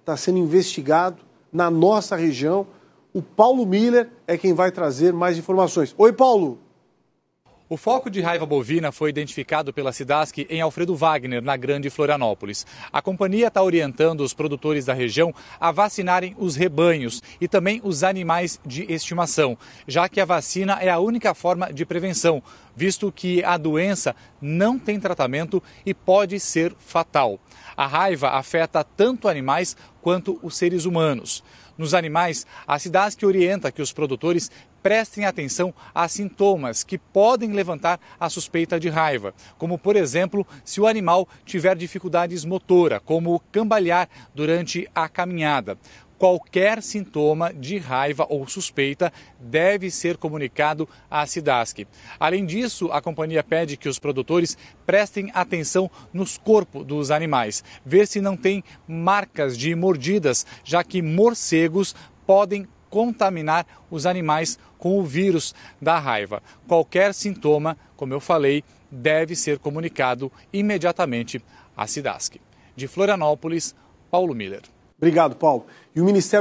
está sendo investigado na nossa região. O Paulo Miller é quem vai trazer mais informações. Oi, Paulo! O foco de raiva bovina foi identificado pela Cidasc em Alfredo Wagner, na Grande Florianópolis. A companhia está orientando os produtores da região a vacinarem os rebanhos e também os animais de estimação, já que a vacina é a única forma de prevenção, visto que a doença não tem tratamento e pode ser fatal. A raiva afeta tanto animais quanto os seres humanos. Nos animais, a Cidasc orienta que os produtores prestem atenção a sintomas que podem levantar a suspeita de raiva, como, por exemplo, se o animal tiver dificuldades motora, como cambalhar durante a caminhada. Qualquer sintoma de raiva ou suspeita deve ser comunicado à SIDASC. Além disso, a companhia pede que os produtores prestem atenção nos corpos dos animais, ver se não tem marcas de mordidas, já que morcegos podem contaminar os animais com o vírus da raiva. Qualquer sintoma, como eu falei, deve ser comunicado imediatamente à SIDASC. De Florianópolis, Paulo Miller. Obrigado, Paulo. E o Ministério